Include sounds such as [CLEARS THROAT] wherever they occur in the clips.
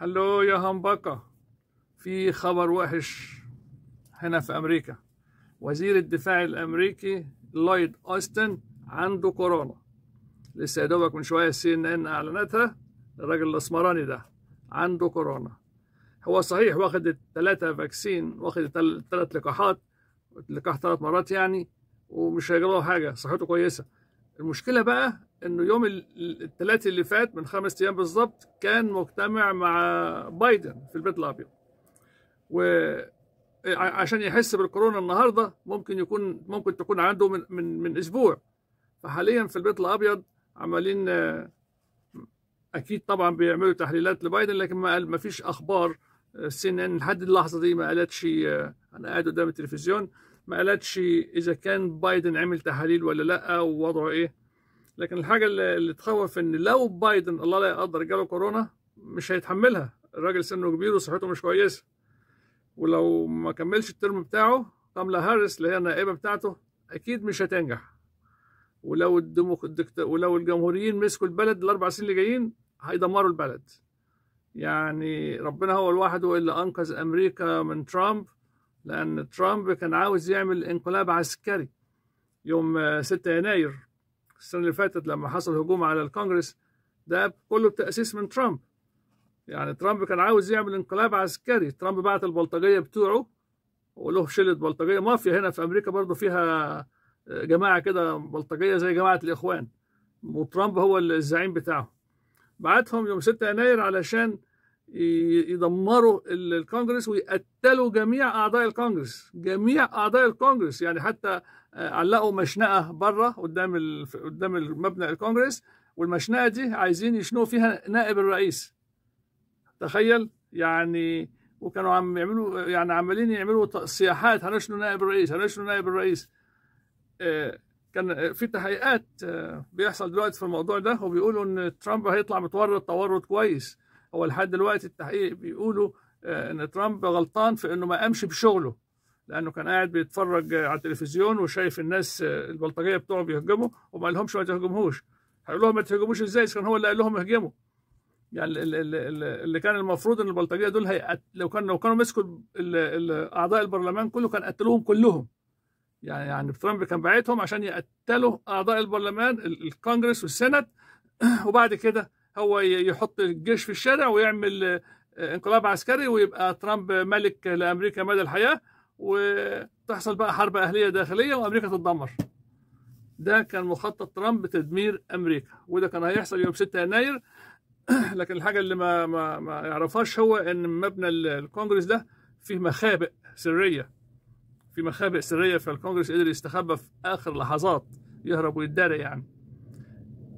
هلو يا همبكة في خبر وحش هنا في أمريكا وزير الدفاع الأمريكي لويد أوستن عنده كورونا لسه يا دوبك من شوية السي إن إن أعلنتها الراجل الأسمراني ده عنده كورونا هو صحيح واخد التلاتة فاكسين واخد التلات لقاحات لقاح تلات مرات يعني ومش هيجرى حاجة صحته كويسة المشكلة بقى انه يوم الثلاثة اللي فات من خمس ايام بالظبط كان مجتمع مع بايدن في البيت الابيض و عشان يحس بالكورونا النهارده ممكن يكون ممكن تكون عنده من من من اسبوع فحاليا في البيت الابيض عمالين اكيد طبعا بيعملوا تحليلات لبايدن لكن ما قال ما فيش اخبار السي ان ان لحد اللحظه دي ما قالتش انا قاعد قدام التلفزيون ما قالتش اذا كان بايدن عمل تحاليل ولا لا ووضعه ايه لكن الحاجه اللي تخوف ان لو بايدن الله لا يقدر جاله كورونا مش هيتحملها الراجل سنه كبير وصحته مش كويسه ولو ما كملش الترم بتاعه كاملا هاريس اللي هي النائبه بتاعته اكيد مش هتنجح ولو الدموق... ولو الجمهوريين مسكوا البلد الاربع سنين اللي جايين هيدمروا البلد يعني ربنا هو الواحد هو اللي انقذ امريكا من ترامب لان ترامب كان عاوز يعمل انقلاب عسكري يوم 6 يناير السنه اللي فاتت لما حصل هجوم على الكونجرس ده كله بتاسيس من ترامب يعني ترامب كان عاوز يعمل انقلاب عسكري ترامب بعت البلطجيه بتوعه وله شله بلطجيه مافيا هنا في امريكا برضه فيها جماعه كده بلطجيه زي جماعه الاخوان وترامب هو الزعيم بتاعهم بعتهم يوم 6 يناير علشان يدمروا الكونجرس ويقتلوا جميع اعضاء الكونجرس جميع اعضاء الكونجرس يعني حتى آه، علقوا مشنقه بره قدام قدام مبنى الكونجرس والمشنقه دي عايزين يشنقوا فيها نائب الرئيس تخيل يعني وكانوا عم يعملوا يعني عمالين يعملوا سياحات هنشنوا نائب الرئيس هنشنوا نائب الرئيس آه، كان في تحقيقات آه، بيحصل دلوقتي في الموضوع ده وبيقولوا ان ترامب هيطلع متورط تورط كويس هو لحد دلوقتي التحقيق بيقولوا آه، ان ترامب غلطان في انه ما قامش بشغله لانه كان قاعد بيتفرج على التلفزيون وشايف الناس آه، البلطجيه بتوعه بيهجموا وما قالهمش لهمش ما تهجمهوش هيقول لهم ما تهجموش ازاي كان هو اللي قال لهم اهجموا يعني اللي كان المفروض ان البلطجيه دول لو كانوا لو كانوا مسكوا اعضاء البرلمان كله كان قتلوهم كلهم يعني يعني ترامب كان باعتهم عشان يقتلوا اعضاء البرلمان الكونجرس والسنت [CLEARS THROAT] وبعد كده هو يحط الجيش في الشارع ويعمل آه، انقلاب عسكري ويبقى ترامب ملك لامريكا مدى الحياه وتحصل بقى حرب اهليه داخليه وامريكا تتدمر. ده كان مخطط ترامب تدمير امريكا وده كان هيحصل يوم 6 يناير [CLEARS THROAT] لكن الحاجه اللي ما ما, ما يعرفهاش هو ان مبنى الكونجرس ده فيه مخابئ سريه في مخابئ سريه فالكونجرس قدر يستخبى في اخر لحظات يهرب ويتدارى يعني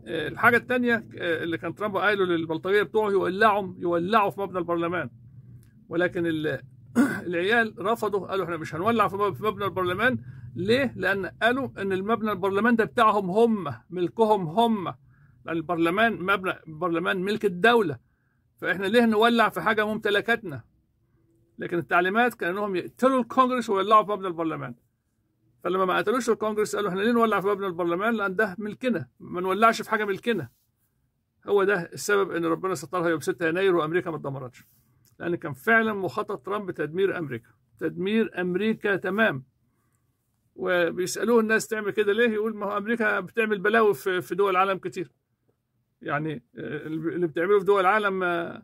الحاجة الثانية آه، اللي كان ترامب قايله للبلطجية بتوعه يولعهم يولعوا في مبنى البرلمان ولكن [CLEARS THROAT] العيال رفضوا قالوا احنا مش هنولع في مبنى البرلمان ليه؟ لأن قالوا إن المبنى البرلمان ده بتاعهم هم ملكهم هم لأن البرلمان مبنى البرلمان ملك الدولة فإحنا ليه نولع في حاجة ممتلكاتنا؟ لكن التعليمات كان إنهم يقتلوا الكونجرس ويولعوا في مبنى البرلمان فلما ما قتلوش الكونجرس قالوا احنا ليه نولع في مبنى البرلمان لان ده ملكنا ما نولعش في حاجه ملكنا هو ده السبب ان ربنا سترها يوم 6 يناير وامريكا ما اتدمرتش لان كان فعلا مخطط ترامب تدمير امريكا تدمير امريكا تمام وبيسالوه الناس تعمل كده ليه يقول ما هو امريكا بتعمل بلاوي في دول العالم كتير يعني آه، اللي بتعمله في دول العالم آه،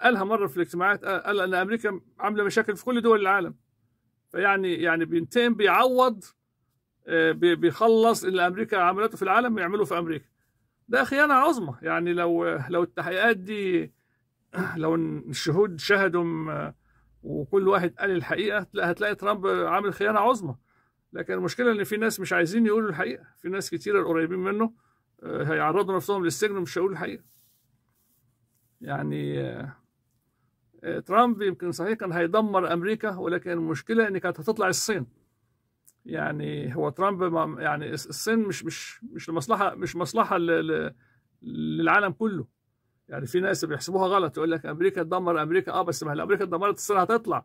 قالها مره في الاجتماعات قال ان امريكا عامله مشاكل في كل دول العالم فيعني يعني بنتين بيعوض آه، بيخلص اللي امريكا عملته في العالم يعمله في امريكا ده خيانه عظمى يعني لو لو التحقيقات دي [CLEARS THROAT] لو الشهود شهدوا آه، وكل واحد قال الحقيقه هتلاقي ترامب عامل خيانه عظمى لكن المشكله ان في ناس مش عايزين يقولوا الحقيقه في ناس كتير قريبين منه آه، هيعرضوا نفسهم للسجن ومش هيقولوا الحقيقه يعني آه، ترامب يمكن صحيح كان هيدمر امريكا ولكن المشكله ان كانت هتطلع الصين يعني هو ترامب يعني الصين مش مش مش لمصلحه مش مصلحه للعالم كله يعني في ناس بيحسبوها غلط يقول لك امريكا تدمر امريكا اه بس ما امريكا اتدمرت الصين هتطلع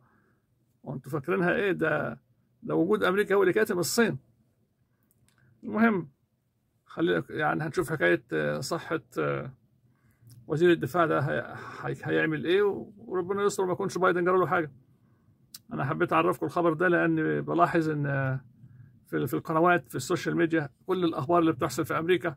وانتوا فاكرينها ايه ده ده وجود امريكا هو اللي كاتم الصين المهم خلينا يعني هنشوف حكايه آه، صحه آه، وزير الدفاع ده هيعمل ايه وربنا يستر ما يكونش بايدن جرى له حاجه انا حبيت اعرفكم الخبر ده لان بلاحظ ان في في القنوات في السوشيال ميديا كل الاخبار اللي بتحصل في امريكا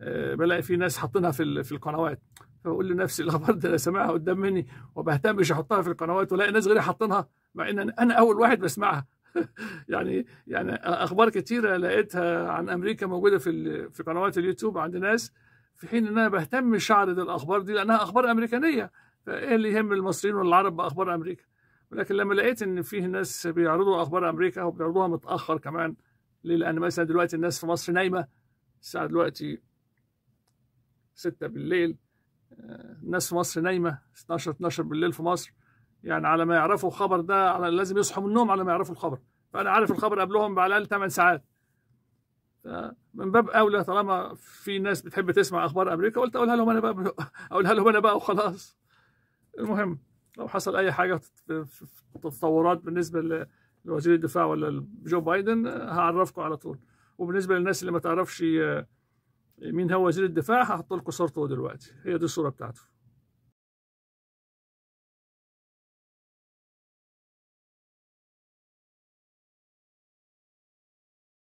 آه، بلاقي في ناس حاطينها في في القنوات فبقول لنفسي الاخبار دي انا سامعها قدام مني وبهتمش احطها في القنوات والاقي ناس غيري حاطينها مع ان انا اول واحد بسمعها [LAUGHS] يعني يعني اخبار كتيره لقيتها عن امريكا موجوده في في قنوات اليوتيوب عند ناس في حين ان انا بهتم شعرة الاخبار دي لانها اخبار امريكانيه فايه اللي يهم المصريين والعرب باخبار امريكا ولكن لما لقيت ان فيه ناس بيعرضوا اخبار امريكا وبيعرضوها متاخر كمان ليه لان مثلا دلوقتي الناس في مصر نايمه الساعه دلوقتي 6 بالليل آه، الناس في مصر نايمه 12 12 بالليل في مصر يعني على ما يعرفوا الخبر ده على لازم يصحوا من النوم على ما يعرفوا الخبر فانا عارف الخبر قبلهم على الاقل 8 ساعات من باب اولى طالما في ناس بتحب تسمع اخبار امريكا قلت اقولها لهم انا بقى اقولها لهم انا بقى وخلاص المهم لو حصل اي حاجه في تطورات بالنسبه لوزير الدفاع ولا جو بايدن هعرفكم على طول وبالنسبه للناس اللي ما تعرفش مين هو وزير الدفاع هحط لكم صورته دلوقتي هي دي الصوره بتاعته